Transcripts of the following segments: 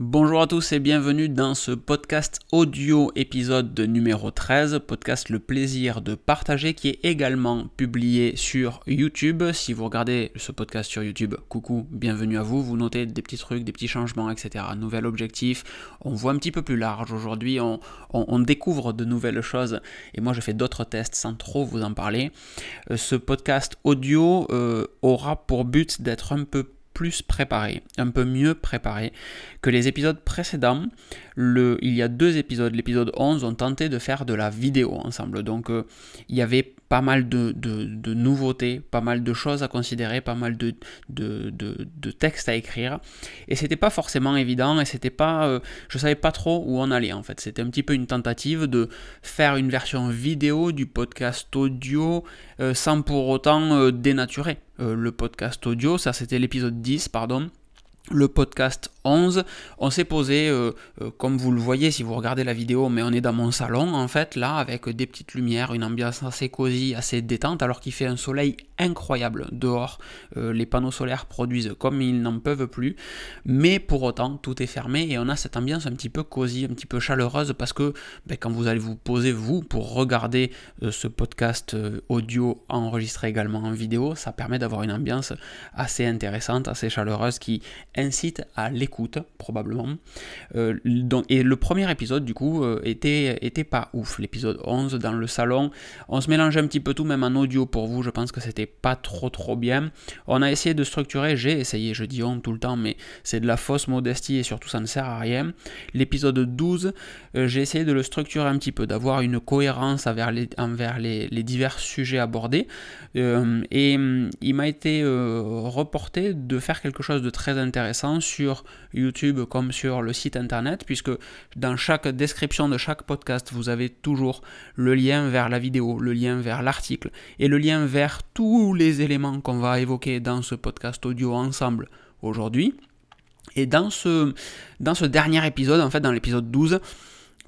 Bonjour à tous et bienvenue dans ce podcast audio épisode numéro 13, podcast Le plaisir de partager qui est également publié sur YouTube. Si vous regardez ce podcast sur YouTube, coucou, bienvenue à vous, vous notez des petits trucs, des petits changements, etc. Nouvel objectif, on voit un petit peu plus large aujourd'hui, on, découvre de nouvelles choses et moi je fais d'autres tests sans trop vous en parler. Euh, ce podcast audio euh, aura pour but d'être un peu plus plus préparé, un peu mieux préparé que les épisodes précédents. Le, il y a deux épisodes, l'épisode 11, on tentait de faire de la vidéo ensemble. Donc euh, il y avait pas mal de, nouveautés, pas mal de choses à considérer, pas mal de, de, textes à écrire. Et c'était pas forcément évident et c'était pas. Euh, je savais pas trop où on allait en fait. C'était un petit peu une tentative de faire une version vidéo du podcast audio euh, sans pour autant euh, dénaturer le podcast audio. Ça, c'était l'épisode 10, pardon. Le podcast audio on s'est posé, euh, euh, comme vous le voyez si vous regardez la vidéo, mais on est dans mon salon en fait, là, avec des petites lumières, une ambiance assez cosy, assez détente, alors qu'il fait un soleil incroyable dehors. Euh, les panneaux solaires produisent comme ils n'en peuvent plus, mais pour autant, tout est fermé et on a cette ambiance un petit peu cosy, un petit peu chaleureuse, parce que ben, quand vous allez vous poser, vous, pour regarder ce podcast audio enregistré également en vidéo, ça permet d'avoir une ambiance assez intéressante, assez chaleureuse, qui incite à l'écouter probablement. Euh, donc, et le premier épisode, du coup, euh, était, était pas ouf. L'épisode 11 dans le salon. On se mélangeait un petit peu tout, même en audio pour vous. Je pense que c'était pas trop trop bien. On a essayé de structurer, j'ai essayé, je dis on tout le temps, mais c'est de la fausse modestie et surtout ça ne sert à rien. L'épisode 12, euh, j'ai essayé de le structurer un petit peu, d'avoir une cohérence envers les, envers les, les divers sujets abordés. et hum, il m'a été reporté de faire quelque chose de très intéressant sur YouTube comme sur le site internet, puisque dans chaque description de chaque podcast, vous avez toujours le lien vers la vidéo, le lien vers l'article et le lien vers tous les éléments qu'on va évoquer dans ce podcast audio ensemble aujourd'hui. Et dans ce, dans ce dernier épisode, en fait dans l'épisode 12,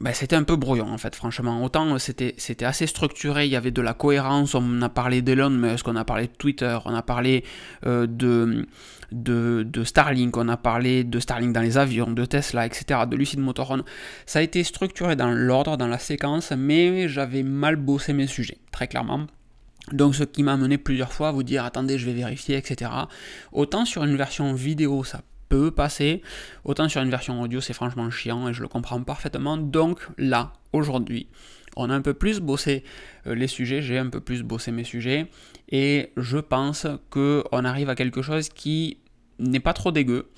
bah, c'était un peu brouillon en fait, franchement. Autant euh, c'était, c'était assez structuré, il y avait de la cohérence, on a parlé d'Elon ce qu'on a parlé de Twitter, on a parlé euh, de, de, de, Starlink, on a parlé de Starlink dans les avions, de Tesla, etc., de Lucid Motoron. Ça a été structuré dans l'ordre, dans la séquence, mais j'avais mal bossé mes sujets, très clairement. Donc ce qui m'a amené plusieurs fois à vous dire attendez je vais vérifier etc. Autant sur une version vidéo ça peut passer. Autant sur une version audio, c'est franchement chiant et je le comprends parfaitement. Donc là, aujourd'hui, on a un peu plus bossé euh, les sujets, j'ai un peu plus bossé mes sujets et je pense que on arrive à quelque chose qui n'est pas trop dégueu.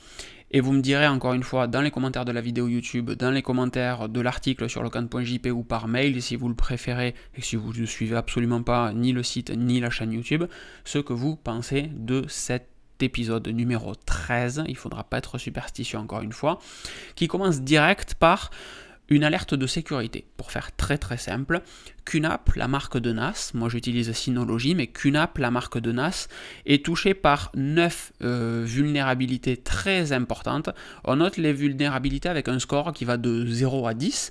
Et vous me direz encore une fois dans les commentaires de la vidéo YouTube, dans les commentaires de l'article sur le lecan.jp ou par mail si vous le préférez et si vous ne suivez absolument pas ni le site ni la chaîne YouTube, ce que vous pensez de cette épisode numéro 13, il faudra pas être superstitieux encore une fois, qui commence direct par une alerte de sécurité. Pour faire très très simple, QNAP, la marque de NAS, moi j'utilise Synology, mais QNAP, la marque de NAS, est touchée par 9 euh, vulnérabilités très importantes. On note les vulnérabilités avec un score qui va de 0 à 10.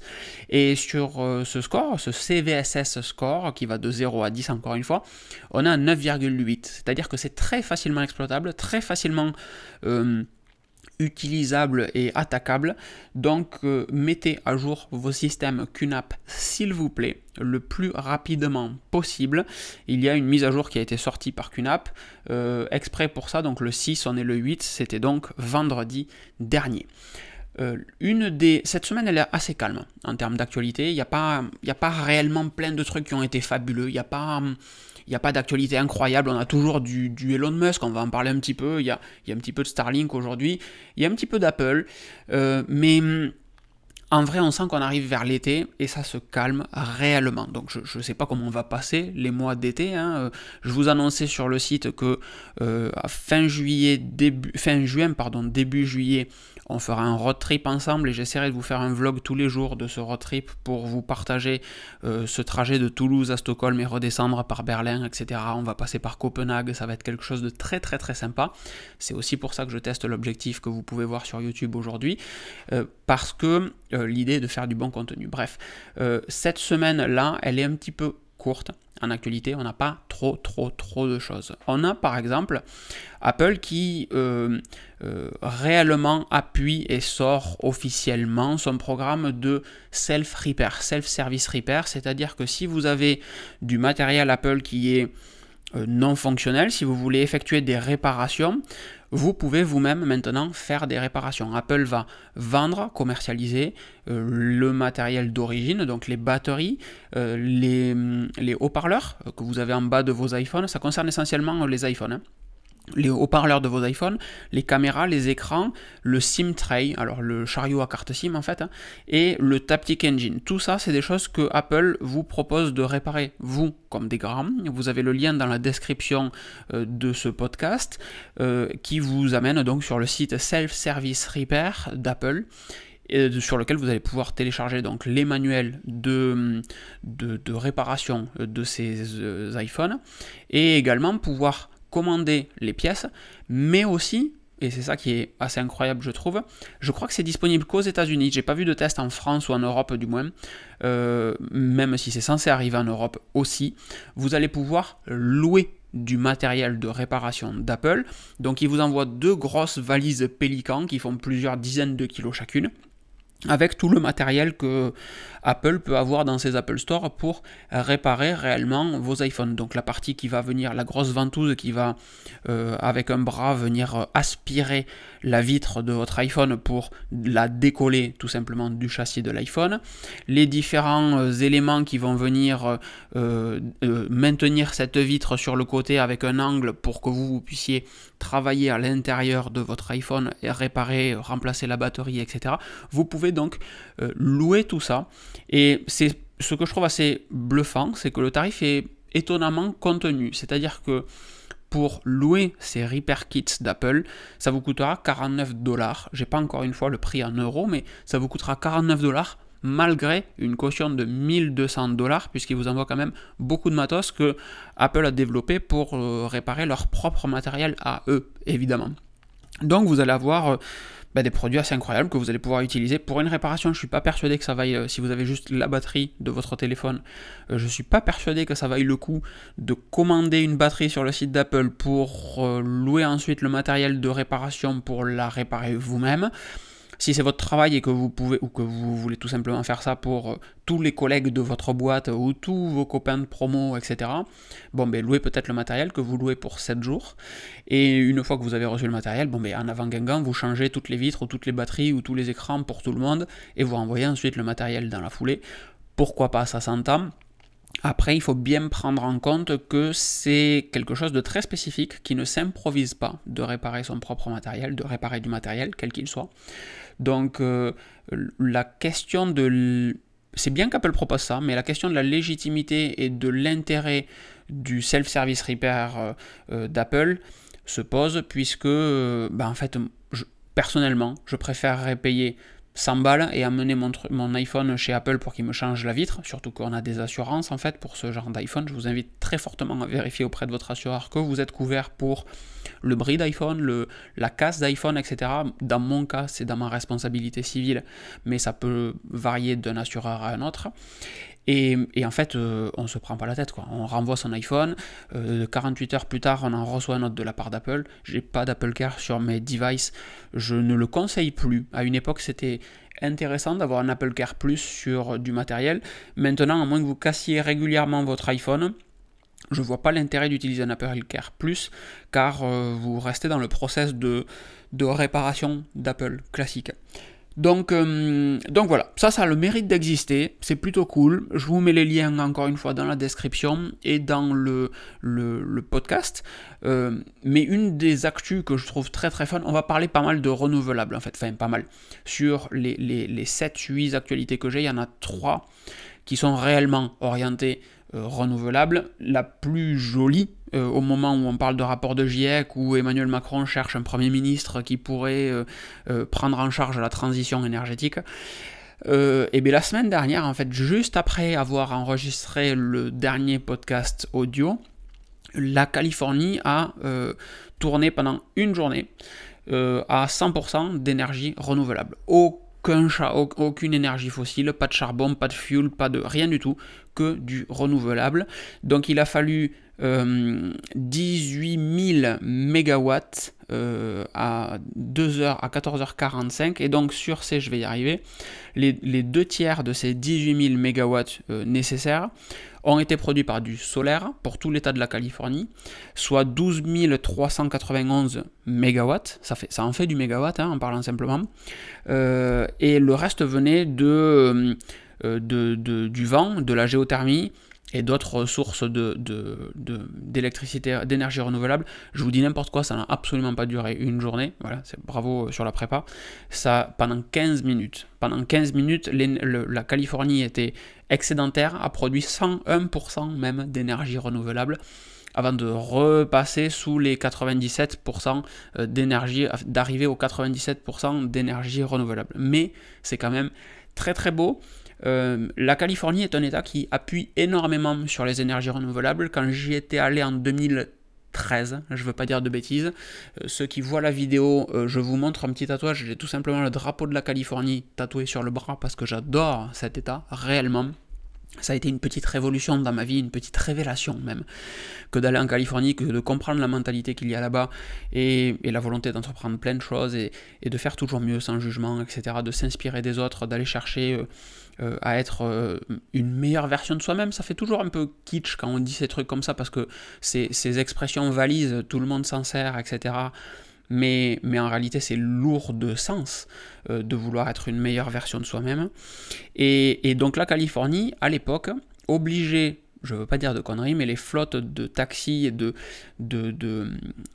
Et sur euh, ce score, ce CVSS score qui va de 0 à 10 encore une fois, on a 9,8. C'est-à-dire que c'est très facilement exploitable, très facilement... Euh, utilisable et attaquable. Donc euh, mettez à jour vos systèmes QNAP s'il vous plaît le plus rapidement possible. Il y a une mise à jour qui a été sortie par QNAP euh, exprès pour ça, donc le 6 on est le 8, c'était donc vendredi dernier. Euh, une des... Cette semaine, elle est assez calme en termes d'actualité. Il n'y a, pas... il a, pas réellement plein de trucs qui ont été fabuleux. Il n'y a pas hum, il n'y a pas d'actualité incroyable, on a toujours du, Elon Musk, on va en parler un petit peu, il y a, un petit peu de Starlink aujourd'hui, il y a un petit peu d'Apple, euh, mais mm, en vrai on sent qu'on arrive vers l'été et ça se calme réellement. Donc je ne sais pas comment on va passer les mois d'été. Hein. Euh, je vous annonçais sur le site que euh, fin juillet, début, fin juin, pardon, début juillet, on fera un road trip ensemble et j'essaierai de vous faire un vlog tous les jours de ce road trip pour vous partager euh, ce trajet de Toulouse à Stockholm et redescendre par Berlin, etc. On va passer par Copenhague, ça va être quelque chose de très très très sympa. C'est aussi pour ça que je teste l'objectif que vous pouvez voir sur YouTube aujourd'hui, euh, parce que euh, l'idée est de faire du bon contenu. Bref, cette semaine-là, elle est un petit peu courte En actualité, on n'a pas trop, trop, trop de choses. On a par exemple Apple qui euh, euh, réellement appuie et sort officiellement son programme de self-repair, self-service repair, c'est-à-dire que si vous avez du matériel Apple qui est euh, non fonctionnel, si vous voulez effectuer des réparations, vous pouvez vous-même maintenant faire des réparations. Apple va vendre, commercialiser euh, le matériel d'origine, donc les batteries, euh, les, haut-parleurs euh, que vous avez en bas de vos iPhones. Ça concerne essentiellement les iPhones. Hein les haut-parleurs de vos iPhones, les caméras, les écrans, le SIM tray, alors le chariot à carte SIM en fait, hein, et le Taptic Engine. Tout ça, c'est des choses que Apple vous propose de réparer, vous, comme des grands. Vous avez le lien dans la description euh, de ce podcast euh, qui vous amène donc sur le site Self-Service Repair d'Apple sur lequel vous allez pouvoir télécharger donc les manuels de, de, réparation de ces euh, iPhones et également pouvoir commander les pièces, mais aussi, et c'est ça qui est assez incroyable, je trouve, je crois que c'est disponible qu'aux États-Unis. J'ai pas vu de test en France ou en Europe, du moins, euh, même si c'est censé arriver en Europe aussi. Vous allez pouvoir louer du matériel de réparation d'Apple. Donc, ils vous envoient deux grosses valises Pélican qui font plusieurs dizaines de kilos chacune avec tout le matériel que Apple peut avoir dans ses Apple Store pour réparer réellement vos iPhones. Donc la partie qui va venir, la grosse ventouse qui va euh, avec un bras venir euh, aspirer la vitre de votre iPhone pour la décoller tout simplement du châssis de l'iPhone. Les différents euh, éléments qui vont venir maintenir cette vitre sur le côté avec un angle pour que vous puissiez travailler à l'intérieur de votre iPhone et réparer, remplacer la batterie, etc. Vous pouvez donc euh, louer tout ça. Et c'est ce que je trouve assez bluffant, c'est que le tarif est étonnamment contenu. C'est-à-dire que pour louer ces repair kits d'Apple, ça vous coûtera 49 dollars. J'ai pas encore une fois le prix en euros, mais ça vous coûtera 49 dollars malgré une caution de 1200 dollars, puisqu'ils vous envoient quand même beaucoup de matos que Apple a développé pour euh, réparer leur propre matériel à eux, évidemment. Donc vous allez avoir euh, bah, des produits assez incroyables que vous allez pouvoir utiliser pour une réparation. Je ne suis pas persuadé que ça vaille, euh, si vous avez juste la batterie de votre téléphone, euh, je ne suis pas persuadé que ça vaille le coup de commander une batterie sur le site d'Apple pour euh, louer ensuite le matériel de réparation pour la réparer vous-même. Si c'est votre travail et que vous pouvez ou que vous voulez tout simplement faire ça pour euh, tous les collègues de votre boîte ou tous vos copains de promo, etc. Bon, ben louez peut-être le matériel que vous louez pour 7 jours. Et une fois que vous avez reçu le matériel, bon, ben en avant guingant vous changez toutes les vitres ou toutes les batteries ou tous les écrans pour tout le monde et vous renvoyez ensuite le matériel dans la foulée. Pourquoi pas, ça s'entend. Après, il faut bien prendre en compte que c'est quelque chose de très spécifique qui ne s'improvise pas de réparer son propre matériel, de réparer du matériel, quel qu'il soit. Donc euh, la question de... C'est bien qu'Apple propose ça, mais la question de la légitimité et de l'intérêt du self-service repair euh, euh, d'Apple se pose puisque, bah, en fait, personnellement, je préférerais payer 100 balles et amener mon, mon iPhone chez Apple pour qu'il me change la vitre, surtout qu'on a des assurances en fait pour ce genre d'iPhone. Je vous invite très fortement à vérifier auprès de votre assureur que vous êtes couvert pour le bris d'iPhone, la casse d'iPhone, etc. Dans mon cas, c'est dans ma responsabilité civile, mais ça peut varier d'un assureur à un autre. Et, en fait, euh, on se prend pas la tête, On renvoie son iPhone, 48 euh, heures plus tard, on en reçoit un autre de la part d'Apple. J'ai pas d'Apple Care sur mes devices, je ne le conseille plus. À une époque, c'était intéressant d'avoir un Apple Care Plus sur du matériel. Maintenant, à moins que vous cassiez régulièrement votre iPhone, je vois pas l'intérêt d'utiliser un Apple Care Plus car euh, vous restez dans le process de réparation d'Apple classique. Donc, euh, donc voilà, ça, ça a le mérite d'exister, c'est plutôt cool. Je vous mets les liens encore une fois dans la description et dans le, podcast. Euh, mais une des actus que je trouve très très fun, on va parler pas mal de renouvelables en fait, enfin pas mal. Sur les, les, les 7-8 actualités que j'ai, il y en a 3 qui sont réellement orientées euh, renouvelables. La plus jolie, euh, au moment où on parle de rapport de GIEC, où Emmanuel Macron cherche un Premier ministre qui pourrait euh, euh, prendre en charge la transition énergétique. et bien la semaine dernière, en fait, juste après avoir enregistré le dernier podcast audio, la Californie a tourné pendant une journée à 100% d'énergie renouvelable. aucune énergie fossile, pas de charbon, pas de fuel, pas de rien du tout, que du renouvelable. Donc il a fallu 18 euh, 000 mégawatts euh, à 2h, à 14h45. Et donc sur ces, je vais y arriver, les, les deux tiers de ces 18 000 mégawatts euh, nécessaires ont été produits par du solaire pour tout l'État de la Californie, soit 12 391 mégawatts. Ça, fait, ça en fait du mégawatt hein, en parlant simplement. et le reste venait de, de, de, du vent, de la géothermie et d'autres sources d'électricité, de, de, d'énergie renouvelable. Je vous dis n'importe quoi, ça n'a absolument pas duré une journée. Voilà, c'est bravo euh, sur la prépa. Ça, pendant 15 minutes, pendant 15 minutes, la Californie était excédentaire, a produit 101% même d'énergie renouvelable avant de repasser sous les 97% euh, d'énergie, d'arriver aux 97% d'énergie renouvelable. Mais c'est quand même très très beau. Euh, la Californie est un État qui appuie énormément sur les énergies renouvelables. Quand j'y étais allé en 2013, je ne veux pas dire de bêtises, euh, ceux qui voient la vidéo, euh, je vous montre un petit tatouage, j'ai tout simplement le drapeau de la Californie tatoué sur le bras parce que j'adore cet État réellement ça a été une petite révolution dans ma vie, une petite révélation même, que d'aller en Californie, que de comprendre la mentalité qu'il y a là-bas et, la volonté d'entreprendre plein de choses et, de faire toujours mieux sans jugement, etc., de s'inspirer des autres, d'aller chercher euh, euh, à être euh, une meilleure version de soi-même. Ça fait toujours un peu kitsch quand on dit ces trucs comme ça parce que ces, expressions valisent, tout le monde s'en sert, etc mais, en réalité c'est lourd de sens euh, de vouloir être une meilleure version de soi-même. Et, donc la Californie, à l'époque, obligeait, je ne veux pas dire de conneries, mais les flottes de taxis et de, de,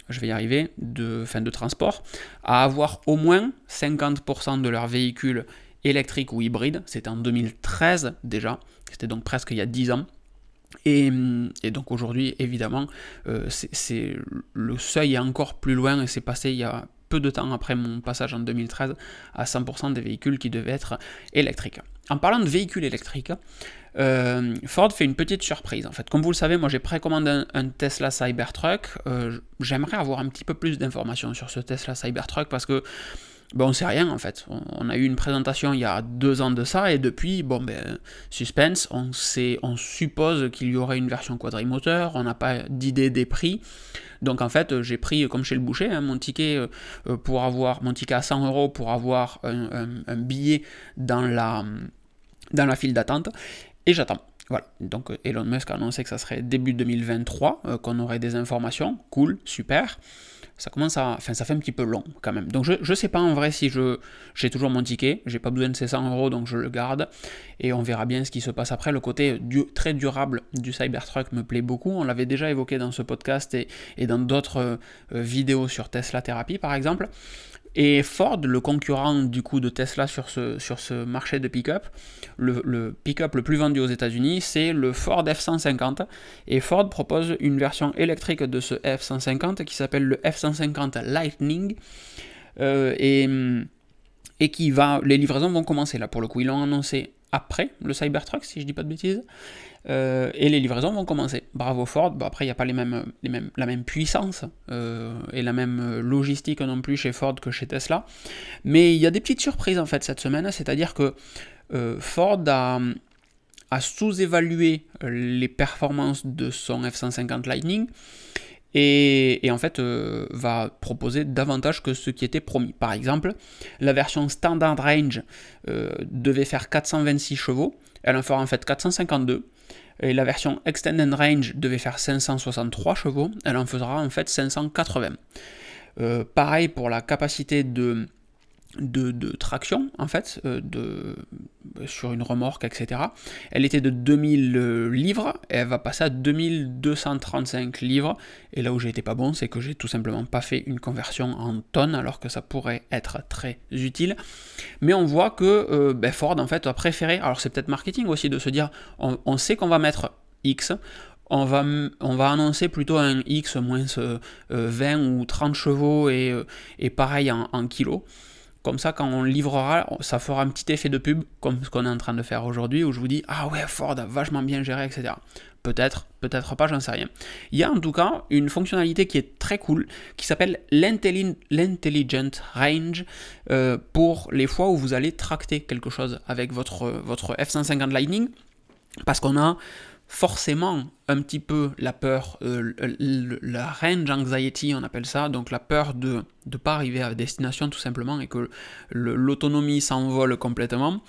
je vais y arriver, de, fin de transport, à avoir au moins 50% de leurs véhicules électriques ou hybrides, c'était en 2013 déjà, c'était donc presque il y a 10 ans, et, donc aujourd'hui, évidemment, euh, c'est le seuil est encore plus loin et c'est passé il y a peu de temps après mon passage en 2013 à 100% des véhicules qui devaient être électriques. En parlant de véhicules électriques, euh, Ford fait une petite surprise. En fait, comme vous le savez, moi j'ai précommandé un, Tesla Cybertruck. Euh, j'aimerais avoir un petit peu plus d'informations sur ce Tesla Cybertruck parce que ben on sait rien en fait. On a eu une présentation il y a deux ans de ça et depuis, bon ben, suspense, on, sait, on suppose qu'il y aurait une version quadrimoteur, on n'a pas d'idée des prix. Donc en fait, j'ai pris, comme chez le boucher, hein, mon ticket euh, euh, pour avoir, mon ticket à 100 euros pour avoir un, un billet dans la, dans la file d'attente et j'attends. Voilà, donc euh, Elon Musk a annoncé que ça serait début 2023 euh, qu'on aurait des informations. Cool, super. Ça commence à. Enfin, ça fait un petit peu long quand même. Donc, je ne sais pas en vrai si je j'ai toujours mon ticket. J'ai pas besoin de ces 100 euros, donc je le garde. Et on verra bien ce qui se passe après. Le côté très durable du Cybertruck me plaît beaucoup. On l'avait déjà évoqué dans ce podcast et, dans d'autres euh, vidéos sur Tesla Thérapie, par exemple. Et Ford, le concurrent du coup de Tesla sur ce, sur ce marché de pick-up, le, pick-up le plus vendu aux États-Unis, c'est le Ford F-150. Et Ford propose une version électrique de ce F-150 qui s'appelle le F-150 Lightning. Euh, et, et qui va. Les livraisons vont commencer là pour le coup. Ils l'ont annoncé après le Cybertruck, si je dis pas de bêtises. Euh, et les livraisons vont commencer. Bravo Ford, après il n'y a pas les mêmes, les la même puissance euh, et la même logistique non plus chez Ford que chez Tesla, mais il y a des petites surprises en fait cette semaine, c'est-à-dire que euh, Ford a, sous-évalué les performances de son F-150 Lightning, et, en fait va proposer davantage que ce qui était promis. Par exemple, la version standard range devait faire 426 chevaux, elle en fera en fait 452. Et la version Extended Range devait faire 563 chevaux, elle en fera en fait 580. Euh, pareil pour la capacité de de, traction en fait euh, sur une remorque etc elle était de 2000 euh, livres et elle va passer à 2235 livres et là où j'ai été pas bon c'est que j'ai tout simplement pas fait une conversion en tonnes alors que ça pourrait être très utile mais on voit que euh, ben, Ford en fait a préféré alors c'est peut-être marketing aussi de se dire on, sait qu'on va mettre X on va, annoncer plutôt un X moins 20 ou 30 chevaux et, pareil en kilos. Comme ça, quand on livrera, ça fera un petit effet de pub, comme ce qu'on est en train de faire aujourd'hui, où je vous dis Ah ouais, Ford a vachement bien géré, etc. Peut-être, peut-être pas, j'en sais rien. Il y a en tout cas une fonctionnalité qui est très cool, qui s'appelle l'Intelligent Range, euh, pour les fois où vous allez tracter quelque chose avec votre, votre F-150 Lightning, parce qu'on a forcément un petit peu la peur, euh, la range anxiety, on appelle ça, donc la peur de ne pas arriver à destination tout simplement et que l'autonomie s'envole complètement,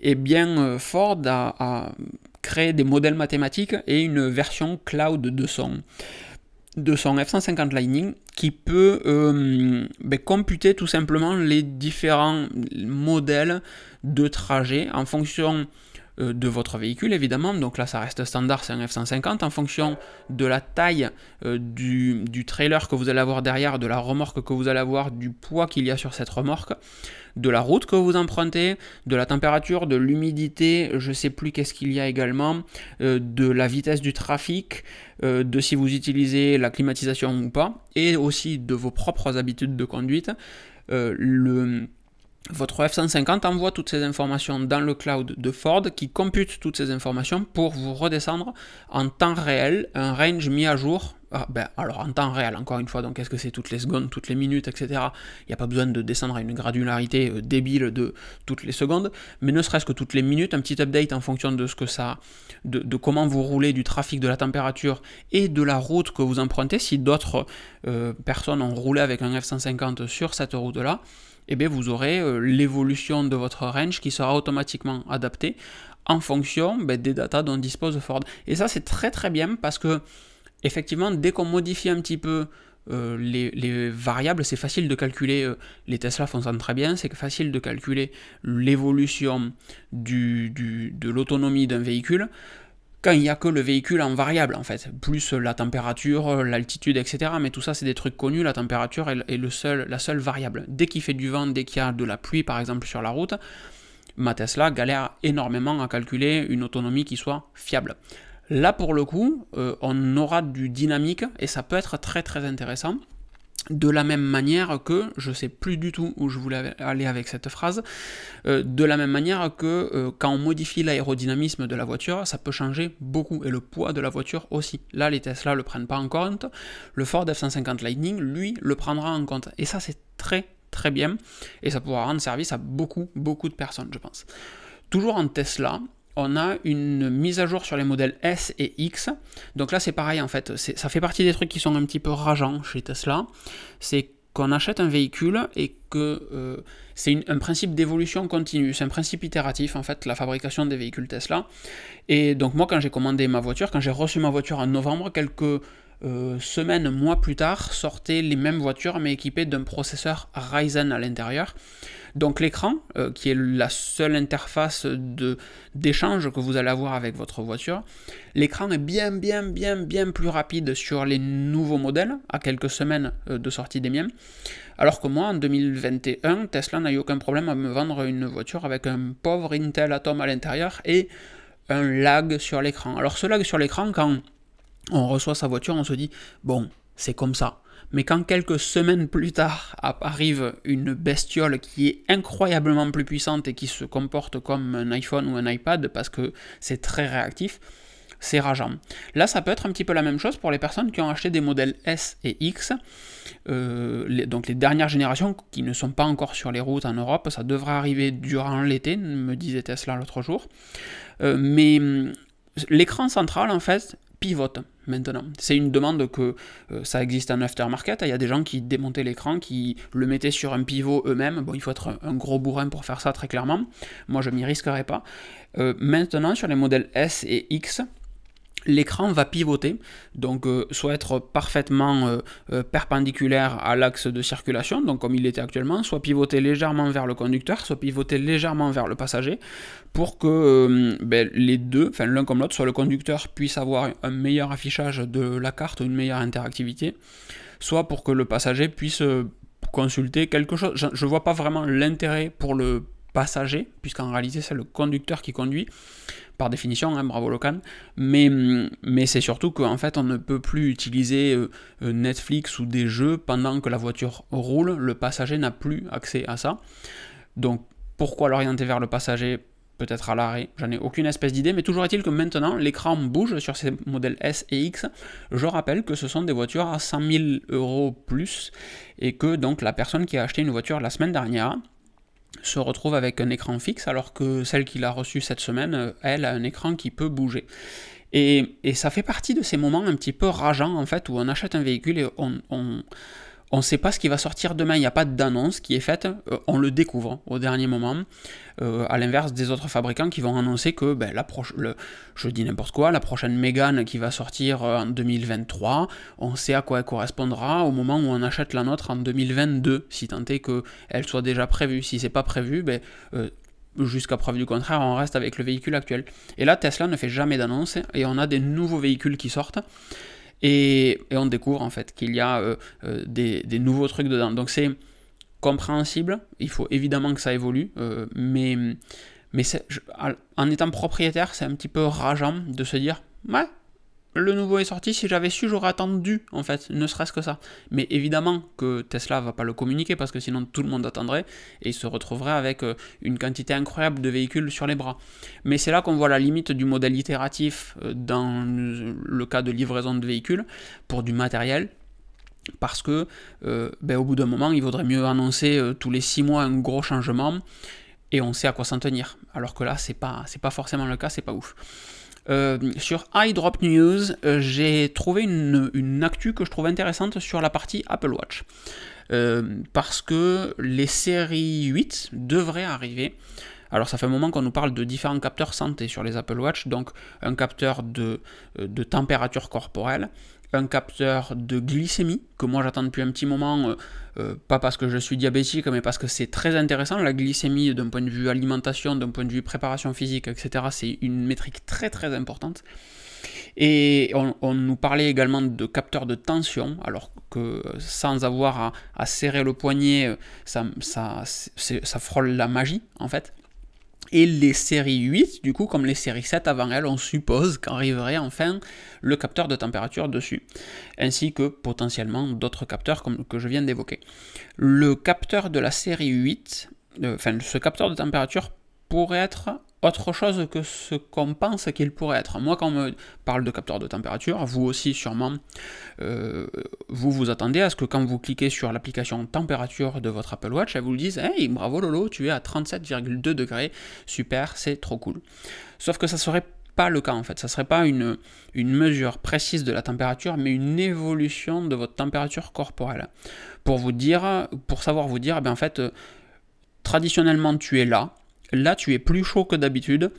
et eh bien euh, Ford a, créé des modèles mathématiques et une version cloud de son de son F-150 Lightning qui peut euh, ben, computer tout simplement les différents modèles de trajet en fonction euh, de votre véhicule évidemment, donc là ça reste standard, c'est un F-150, en fonction de la taille euh, du, du, trailer que vous allez avoir derrière, de la remorque que vous allez avoir, du poids qu'il y a sur cette remorque, de la route que vous empruntez, de la température, de l'humidité, je sais plus qu'est-ce qu'il y a également, euh, de la vitesse du trafic, de si vous utilisez la climatisation ou pas, et aussi de vos propres habitudes de conduite. le votre F-150 envoie toutes ces informations dans le cloud de Ford qui compute toutes ces informations pour vous redescendre en temps réel un range mis à jour. Ah, ben, alors en temps réel, encore une fois, donc est-ce que c'est toutes les secondes, toutes les minutes, etc. Il n'y a pas besoin de descendre à une granularité euh, débile de toutes les secondes, mais ne serait-ce que toutes les minutes, un petit update en fonction de ce que ça, de, comment vous roulez, du trafic, de la température et de la route que vous empruntez. Si d'autres euh, personnes ont roulé avec un F-150 sur cette route-là, et eh bien, vous aurez euh, l'évolution de votre range qui sera automatiquement adaptée en fonction ben, des datas dont dispose Ford. Et ça, c'est très très bien parce que, effectivement, dès qu'on modifie un petit peu euh, les, variables, c'est facile de calculer, euh, les Tesla font ça très bien, c'est facile de calculer l'évolution de l'autonomie d'un véhicule quand il n'y a que le véhicule en variable, en fait, plus la température, l'altitude, etc. Mais tout ça, c'est des trucs connus, la température est le seul, la seule variable. Dès qu'il fait du vent, dès qu'il y a de la pluie, par exemple, sur la route, ma Tesla galère énormément à calculer une autonomie qui soit fiable. Là, pour le coup, euh, on aura du dynamique et ça peut être très très intéressant. De la même manière que, je sais plus du tout où je voulais aller avec cette phrase, euh, de la même manière que euh, quand on modifie l'aérodynamisme de la voiture, ça peut changer beaucoup, et le poids de la voiture aussi. Là, les Tesla le prennent pas en compte, le Ford F-150 Lightning, lui, le prendra en compte. Et ça, c'est très très bien, et ça pourra rendre service à beaucoup, beaucoup de personnes, je pense. Toujours en Tesla, on a une mise à jour sur les modèles S et X. Donc là, c'est pareil en fait. Ça fait partie des trucs qui sont un petit peu rageants chez Tesla. C'est qu'on achète un véhicule et que euh, c'est un principe d'évolution continue, c'est un principe itératif en fait, la fabrication des véhicules Tesla. Et donc moi quand j'ai commandé ma voiture, quand j'ai reçu ma voiture en novembre, quelques euh, semaines, mois plus tard, sortaient les mêmes voitures mais équipées d'un processeur Ryzen à l'intérieur. Donc l'écran, euh, qui est la seule interface d'échange que vous allez avoir avec votre voiture, l'écran est bien bien bien bien plus rapide sur les nouveaux modèles, à quelques semaines euh, de sortie des miens. Alors que moi, en 2021, Tesla n'a eu aucun problème à me vendre une voiture avec un pauvre Intel Atom à l'intérieur et un lag sur l'écran. Alors ce lag sur l'écran, quand on reçoit sa voiture, on se dit, bon, c'est comme ça mais quand quelques semaines plus tard arrive une bestiole qui est incroyablement plus puissante et qui se comporte comme un iPhone ou un iPad parce que c'est très réactif, c'est rageant. Là, ça peut être un petit peu la même chose pour les personnes qui ont acheté des modèles S et X, euh, donc les dernières générations qui ne sont pas encore sur les routes en Europe. Ça devrait arriver durant l'été, me disait Tesla l'autre jour. Euh, mais hum, l'écran central, en fait, pivote maintenant. C'est une demande que euh, ça existe en aftermarket. Il y a des gens qui démontaient l'écran, qui le mettaient sur un pivot eux-mêmes. Bon, il faut être un, gros bourrin pour faire ça très clairement. Moi, je m'y risquerais pas. Euh, maintenant, sur les modèles S et X, l'écran va pivoter, donc euh, soit être parfaitement euh, euh, perpendiculaire à l'axe de circulation, donc comme il était actuellement, soit pivoter légèrement vers le conducteur, soit pivoter légèrement vers le passager, pour que ben, les deux, enfin l'un comme l'autre, soit le conducteur puisse avoir un meilleur affichage de la carte, une meilleure interactivité, soit pour que le passager puisse consulter quelque chose. Je ne vois pas vraiment l'intérêt pour le passager, puisqu'en réalité c'est le conducteur qui conduit, par définition, hein, bravo Locan, mais, mais c'est surtout qu'en fait on ne peut plus utiliser euh, euh, Netflix ou des jeux pendant que la voiture roule, le passager n'a plus accès à ça. Donc pourquoi l'orienter vers le passager peut-être à l'arrêt, j'en ai aucune espèce d'idée, mais toujours est-il que maintenant l'écran bouge sur ces modèles S et X. Je rappelle que ce sont des voitures à 100 000 euros plus et que donc la personne qui a acheté une voiture la semaine dernière, se retrouve avec un écran fixe, alors que celle qu'il a reçue cette semaine, euh, elle, a un écran qui peut bouger. Et, et, ça fait partie de ces moments un petit peu rageants, en fait, où on achète un véhicule et on, on on ne sait pas ce qui va sortir demain, il n'y a pas d'annonce qui est faite, euh, on le découvre au dernier moment, euh, à l'inverse des autres fabricants qui vont annoncer que ben, la le, je dis n'importe quoi, la prochaine Mégane qui va sortir euh, en 2023, on sait à quoi elle correspondra au moment où on achète la nôtre en 2022, si tant est qu'elle soit déjà prévue, si c'est pas prévu, ben, jusqu'à preuve du contraire, on reste avec le véhicule actuel. Et là, Tesla ne fait jamais d'annonce et on a des nouveaux véhicules qui sortent. Et, on découvre en fait qu'il y a euh, euh, des, nouveaux trucs dedans. Donc c'est compréhensible, il faut évidemment que ça évolue, euh, mais, mais en étant propriétaire, c'est un petit peu rageant de se dire, ouais, le nouveau est sorti, si j'avais su, j'aurais attendu, en fait, ne serait-ce que ça. Mais évidemment que Tesla va pas le communiquer parce que sinon tout le monde attendrait et il se retrouverait avec euh, une quantité incroyable de véhicules sur les bras. Mais c'est là qu'on voit la limite du modèle itératif euh, dans le cas de livraison de véhicules pour du matériel parce que euh, ben, au bout d'un moment, il vaudrait mieux annoncer tous les six mois un gros changement et on sait à quoi s'en tenir. Alors que là, c'est pas, pas forcément le cas, c'est pas ouf. Euh, sur iDrop News, euh, j'ai trouvé une, actu que je trouve intéressante sur la partie Apple Watch. Euh, parce que les séries 8 devraient arriver. Alors ça fait un moment qu'on nous parle de différents capteurs santé sur les Apple Watch, donc un capteur de température corporelle, un capteur de glycémie que moi j'attends depuis un petit moment, euh, euh, pas parce que je suis diabétique, mais parce que c'est très intéressant. La glycémie d'un point de vue alimentation, d'un point de vue préparation physique, etc., c'est une métrique très très importante. Et on, nous parlait également de capteurs de tension, alors que euh, sans avoir à, serrer le poignet, ça, ça frôle la magie en fait. Et les séries 8, du coup, comme les séries 7 avant elles, on suppose qu'arriverait enfin le capteur de température dessus, ainsi que potentiellement d'autres capteurs que je viens d'évoquer. Le capteur de la série 8, euh, enfin ce capteur de température pourrait être autre chose que ce qu'on pense qu'il pourrait être. Moi, quand on me parle de capteur de température, vous aussi sûrement, euh, vous vous attendez à ce que quand vous cliquez sur l'application température de votre Apple Watch, elle vous dise Hey, bravo Lolo, tu es à 37,2 degrés, super, c'est trop cool. Sauf que ça ne serait pas le cas en fait, ça serait pas une, une mesure précise de la température, mais une évolution de votre température corporelle. Pour vous dire, pour savoir vous dire, eh en fait, euh, traditionnellement tu es là, là tu es plus chaud que d'habitude,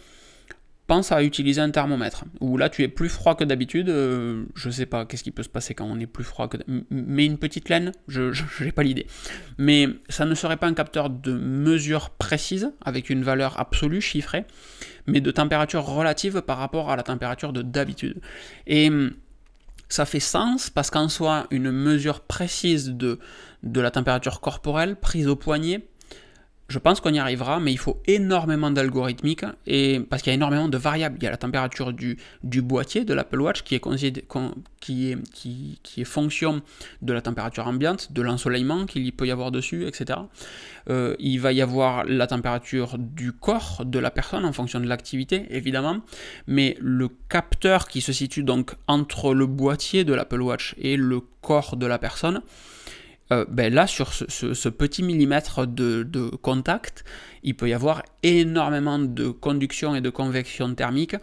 pense à utiliser un thermomètre. Ou là tu es plus froid que d'habitude, je euh, je sais pas qu'est-ce qui peut se passer quand on est plus froid que mais une petite laine, je n'ai pas l'idée. Mais ça ne serait pas un capteur de mesure précise avec une valeur absolue chiffrée, mais de température relative par rapport à la température de d'habitude. Et hum, ça fait sens parce qu'en soi, une mesure précise de, de la température corporelle prise au poignet je pense qu'on y arrivera, mais il faut énormément d'algorithmiques et, parce qu'il y a énormément de variables. Il y a la température du, boîtier de l'Apple Watch qui est, qui, est, qui, fonction de la température ambiante, de l'ensoleillement qu'il peut y avoir dessus, etc. Euh, il va y avoir la température du corps de la personne en fonction de l'activité, évidemment, mais le capteur qui se situe donc entre le boîtier de l'Apple Watch et le corps de la personne, euh, ben là, sur ce, petit millimètre de, contact, il peut y avoir énormément de conduction et de convection thermique.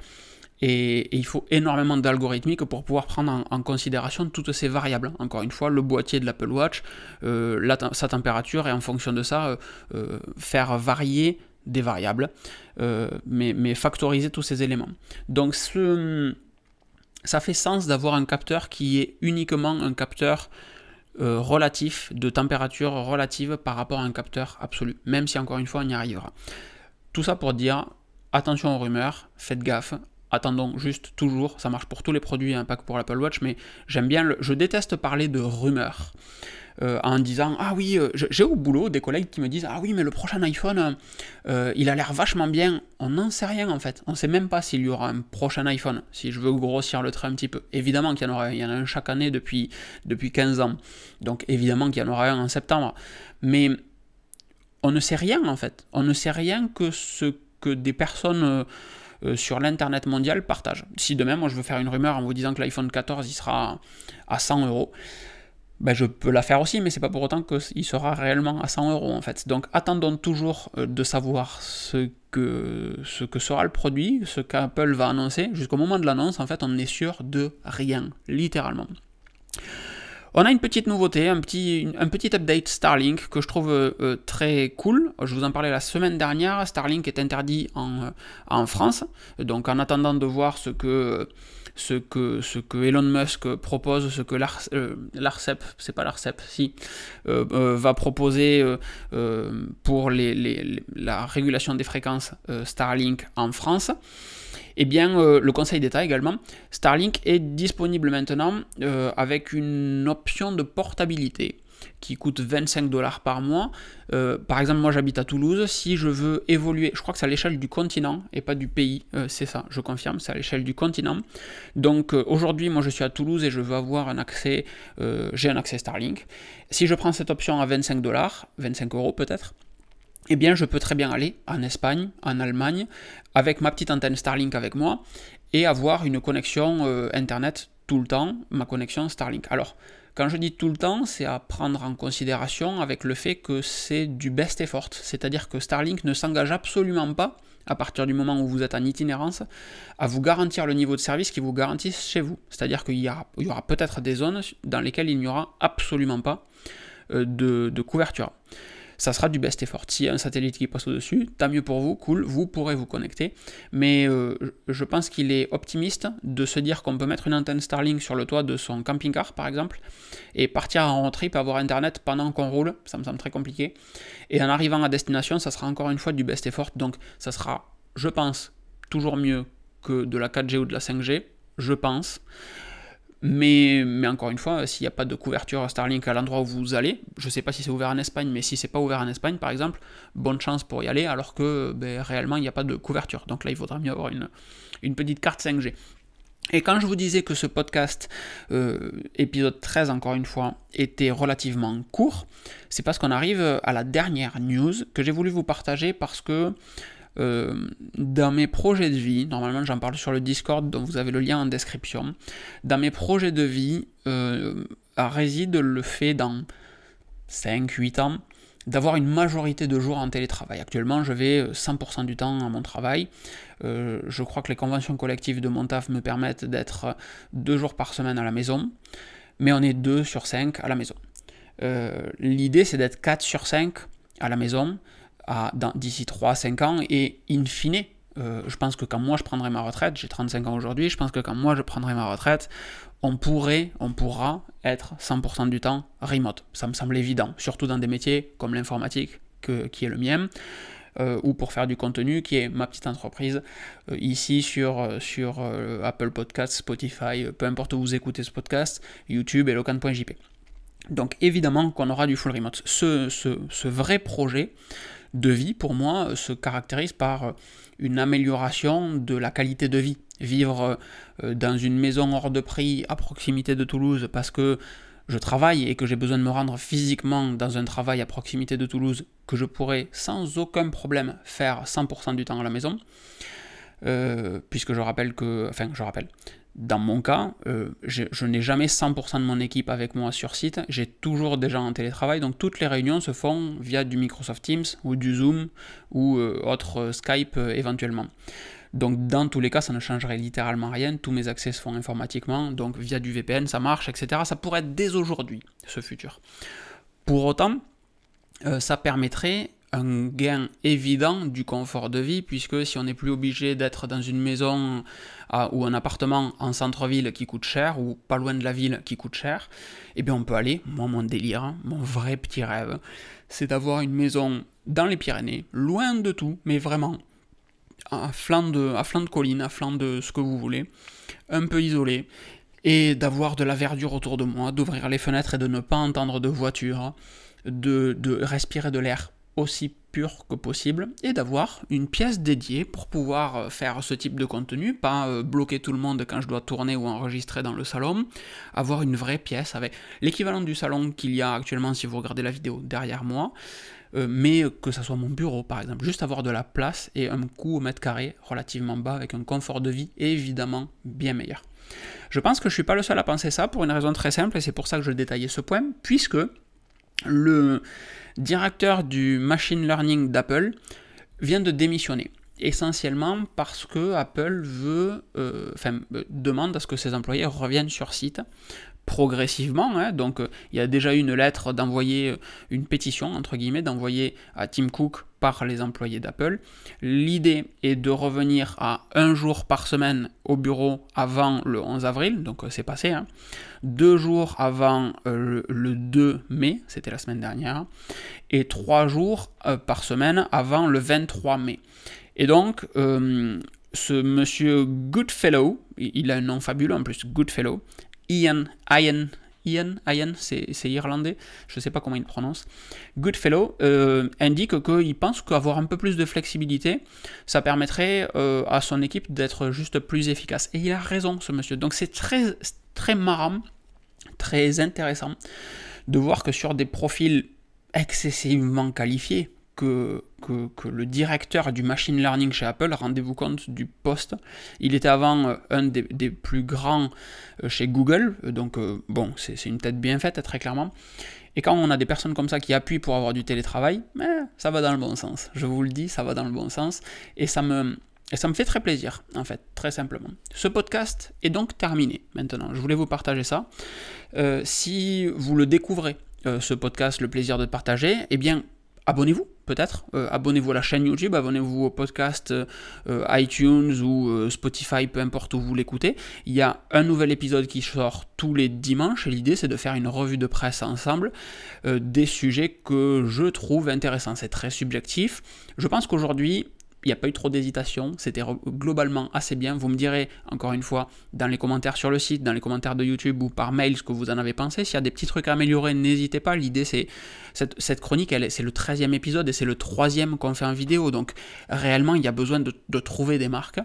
Et, il faut énormément d'algorithmiques pour pouvoir prendre en, considération toutes ces variables. Encore une fois, le boîtier de l'Apple Watch, euh, sa température, et en fonction de ça, euh, faire varier des variables, mais, factoriser tous ces éléments. Donc ce, ça fait sens d'avoir un capteur qui est uniquement un capteur euh, relatif, de température relative par rapport à un capteur absolu, même si encore une fois on y arrivera. Tout ça pour dire attention aux rumeurs, faites gaffe, attendons juste toujours, ça marche pour tous les produits, hein, pas que pour l'Apple Watch, mais j'aime bien, le, je déteste parler de rumeurs. Euh, en disant Ah oui, euh, j'ai au boulot des collègues qui me disent Ah oui, mais le prochain iPhone, euh, il a l'air vachement bien. On n'en sait rien en fait. On ne sait même pas s'il y aura un prochain iPhone, si je veux grossir le trait un petit peu. Évidemment qu'il y en aura il y en a un chaque année depuis, depuis 15 ans. Donc évidemment qu'il y en aura un en septembre. Mais on ne sait rien en fait. On ne sait rien que ce que des personnes sur l'internet mondial partagent. Si demain, moi je veux faire une rumeur en vous disant que l'iPhone 14 il sera à 100 euros, bah, je peux la faire aussi, mais c'est pas pour autant qu'il sera réellement à 100 euros en fait. Donc attendons toujours euh, de savoir ce que, ce que sera le produit, ce qu'Apple va annoncer. Jusqu'au moment de l'annonce, en fait, on n'est sûr de rien, littéralement. On a une petite nouveauté, un petit, un petit update Starlink que je trouve euh, euh, très cool. Je vous en parlais la semaine dernière. Starlink est interdit euh, en, France. Donc en attendant de voir ce que, ce que, ce que Elon Musk propose, ce que l'ARCEP, c'est pas l'ARCEP, si, va proposer pour la régulation des fréquences Starlink en France. Eh bien, euh, le conseil d'État également, Starlink est disponible maintenant euh, avec une option de portabilité qui coûte 25 dollars par mois. Euh, par exemple, moi j'habite à Toulouse, si je veux évoluer, je crois que c'est à l'échelle du continent et pas du pays, c'est ça, je confirme, c'est à l'échelle du continent. Donc aujourd'hui, moi je suis à Toulouse et je veux avoir un accès, j'ai un accès Starlink. Si je prends cette option à 25 dollars, 25 euros peut-être, eh bien, je peux très bien aller en Espagne, en Allemagne, avec ma petite antenne Starlink avec moi et avoir une connexion euh, Internet tout le temps, ma connexion Starlink. Alors, quand je dis tout le temps, c'est à prendre en considération avec le fait que c'est du best effort, c'est-à-dire que Starlink ne s'engage absolument pas, à partir du moment où vous êtes en itinérance, à vous garantir le niveau de service qui vous garantissent chez vous. C'est-à-dire qu'il y aura, peut-être des zones dans lesquelles il n'y aura absolument pas euh, de couverture ça sera du best effort. S'il y a un satellite qui passe au-dessus, tant mieux pour vous, cool, vous pourrez vous connecter. Mais euh, je pense qu'il est optimiste de se dire qu'on peut mettre une antenne Starlink sur le toit de son camping-car, par exemple, et partir en road trip, avoir Internet pendant qu'on roule, ça me semble très compliqué. Et en arrivant à destination, ça sera encore une fois du best effort, donc ça sera, je pense, toujours mieux que de la 4G ou de la 5G, je pense. Mais, encore une fois, euh, s'il n'y a pas de couverture Starlink à l'endroit où vous allez, je ne sais pas si c'est ouvert en Espagne, mais si c'est pas ouvert en Espagne, par exemple, bonne chance pour y aller, alors que ben, réellement, il n'y a pas de couverture. Donc là, il vaudra mieux avoir une, une petite carte 5G. Et quand je vous disais que ce podcast, euh, épisode 13 encore une fois, était relativement court, c'est parce qu'on arrive à la dernière news que j'ai voulu vous partager parce que euh, dans mes projets de vie, normalement j'en parle sur le Discord dont vous avez le lien en description, dans mes projets de vie euh, réside le fait dans 5-8 ans d'avoir une majorité de jours en télétravail. Actuellement, je vais 100% euh, du temps à mon travail. je crois que les conventions collectives de mon taf me permettent d'être deux jours par semaine à la maison, mais on est 2 sur 5 à la maison. L'idée, c'est d'être 4 sur 5 à la maison d'ici 3-5 ans et in fine, euh, je pense que quand moi je prendrai ma retraite, j'ai 35 ans aujourd'hui, je pense que quand moi je prendrai ma retraite, on pourrait, on pourra être 100% du temps remote. Ça me semble évident, surtout dans des métiers comme l'informatique qui est le mien. Euh, ou pour faire du contenu qui est ma petite entreprise euh, ici sur, sur Apple Podcasts, Spotify, peu importe où vous écoutez ce podcast, YouTube et locan.jp. Donc évidemment qu'on aura du full remote. Ce, ce, ce vrai projet, de vie, pour moi, euh, se caractérise par euh, une amélioration de la qualité de vie. Vivre euh, dans une maison hors de prix à proximité de Toulouse parce que je travaille et que j'ai besoin de me rendre physiquement dans un travail à proximité de Toulouse que je pourrais sans aucun problème faire 100% du temps à la maison, puisque je rappelle que, enfin je rappelle, dans mon cas, euh, je, n'ai jamais 100% de mon équipe avec moi sur site, j'ai toujours des gens en télétravail, donc toutes les réunions se font via du Microsoft Teams ou du Zoom ou euh, autre euh, Skype éventuellement. Donc dans tous les cas, ça ne changerait littéralement rien, tous mes accès se font informatiquement, donc via du VPN, ça marche, etc. Ça pourrait être dès aujourd'hui, ce futur. Pour autant, ça permettrait un gain évident du confort de vie, puisque si on n'est plus obligé d'être dans une maison euh, ou un appartement en centre-ville qui coûte cher, ou pas loin de la ville qui coûte cher, eh bien on peut aller, moi mon délire, hein, mon vrai petit rêve, c'est d'avoir une maison dans les Pyrénées, loin de tout, mais vraiment à flanc de, à colline, à flanc de ce que vous voulez, un peu isolé, et d'avoir de la verdure autour de moi, d'ouvrir les fenêtres et de ne pas entendre de voiture, de respirer de l'air aussi pur que possible et d'avoir une pièce dédiée pour pouvoir euh, faire ce type de contenu, pas euh, bloquer tout le monde quand je dois tourner ou enregistrer dans le salon, avoir une vraie pièce avec l'équivalent du salon qu'il y a actuellement si vous regardez la vidéo derrière moi, euh, mais que ça soit mon bureau par exemple, juste avoir de la place et un coût au mètre carré relativement bas avec un confort de vie évidemment bien meilleur. Je pense que je ne suis pas le seul à penser ça pour une raison très simple et c'est pour ça que je détaillais ce point, puisque le directeur du machine learning d'Apple vient de démissionner essentiellement parce que Apple veut, euh, euh, demande à ce que ses employés reviennent sur site progressivement. Hein. donc euh, il y a déjà eu une lettre d'envoyer, euh, une pétition, entre guillemets, d'envoyer à Tim Cook par les employés d'Apple. L'idée est de revenir à un jour par semaine au bureau avant le 11 avril, donc euh, c'est passé, hein. deux jours avant le, 2 mai, c'était la semaine dernière, et trois jours par semaine avant le 23 mai. Et donc, ce monsieur Goodfellow, il a un nom fabuleux en plus, Goodfellow, Ian, Ian, Ian, Ian c'est irlandais, je ne sais pas comment il prononce, Goodfellow euh, indique qu'il pense qu'avoir un peu plus de flexibilité, ça permettrait euh, à son équipe d'être juste plus efficace. Et il a raison, ce monsieur. Donc c'est très, très marrant, très intéressant de voir que sur des profils excessivement qualifiés, que, que, le directeur du machine learning chez Apple, rendez-vous compte du poste, il était avant euh, un des, des, plus grands euh, chez Google, euh, donc bon, c'est une tête bien faite hein, très clairement. Et quand on a des personnes comme ça qui appuient pour avoir du télétravail, eh, ça va dans le bon sens. Je vous le dis, ça va dans le bon sens. Et ça me, et ça me fait très plaisir, en fait, très simplement. Ce podcast est donc terminé maintenant. Je voulais vous partager ça. si vous le découvrez, ce podcast, le plaisir de partager, eh bien, abonnez-vous peut-être. Euh, abonnez-vous à la chaîne YouTube, abonnez-vous au podcast euh, euh, iTunes ou Spotify, peu importe où vous l'écoutez. Il y a un nouvel épisode qui sort tous les dimanches et l'idée c'est de faire une revue de presse ensemble des sujets que je trouve intéressants. C'est très subjectif. Je pense qu'aujourd'hui, il n'y a pas eu trop d'hésitation, c'était globalement assez bien. Vous me direz, encore une fois, dans les commentaires sur le site, dans les commentaires de YouTube ou par mail, ce que vous en avez pensé. S'il y a des petits trucs à améliorer, n'hésitez pas. L'idée, c'est cette, cette, chronique, c'est le 13e épisode et c'est le troisième qu'on fait en vidéo. Donc, réellement, il y a besoin de trouver des marques.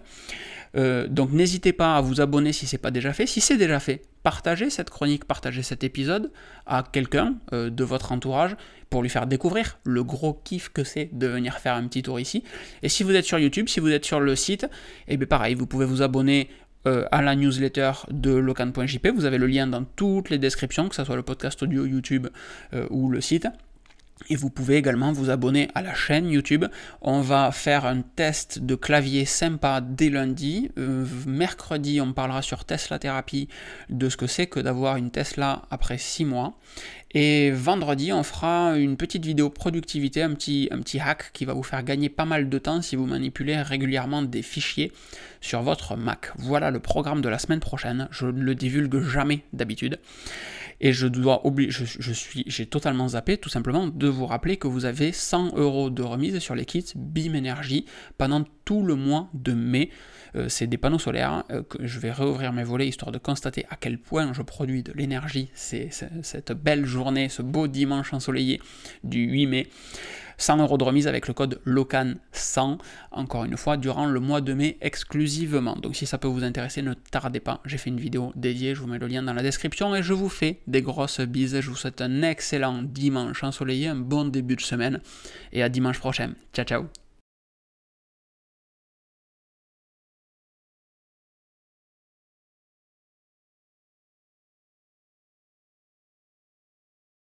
Euh, donc n'hésitez pas à vous abonner si ce n'est pas déjà fait. Si c'est déjà fait, partagez cette chronique, partagez cet épisode à quelqu'un euh, de votre entourage pour lui faire découvrir le gros kiff que c'est de venir faire un petit tour ici. Et si vous êtes sur YouTube, si vous êtes sur le site, et eh bien pareil, vous pouvez vous abonner euh, à la newsletter de locan.jp. Vous avez le lien dans toutes les descriptions, que ce soit le podcast audio, YouTube ou le site. Et vous pouvez également vous abonner à la chaîne YouTube. On va faire un test de clavier sympa dès lundi. Euh, mercredi, on parlera sur Tesla Thérapie de ce que c'est que d'avoir une Tesla après 6 mois. Et vendredi, on fera une petite vidéo productivité, un petit, un petit hack qui va vous faire gagner pas mal de temps si vous manipulez régulièrement des fichiers sur votre Mac. Voilà le programme de la semaine prochaine. Je ne le divulgue jamais d'habitude et je dois oublier, je, suis, j'ai totalement zappé tout simplement de vous rappeler que vous avez 100 euros de remise sur les kits BIM Energy pendant tout le mois de mai. Euh, c'est des panneaux solaires hein, euh, que je vais réouvrir mes volets histoire de constater à quel point je produis de l'énergie. C'est cette belle journée, ce beau dimanche ensoleillé du 8 mai. 100 euros de remise avec le code LOCAN100, encore une fois, durant le mois de mai exclusivement. Donc si ça peut vous intéresser, ne tardez pas, j'ai fait une vidéo dédiée, je vous mets le lien dans la description et je vous fais des grosses bises, je vous souhaite un excellent dimanche ensoleillé, un bon début de semaine et à dimanche prochain. Ciao ciao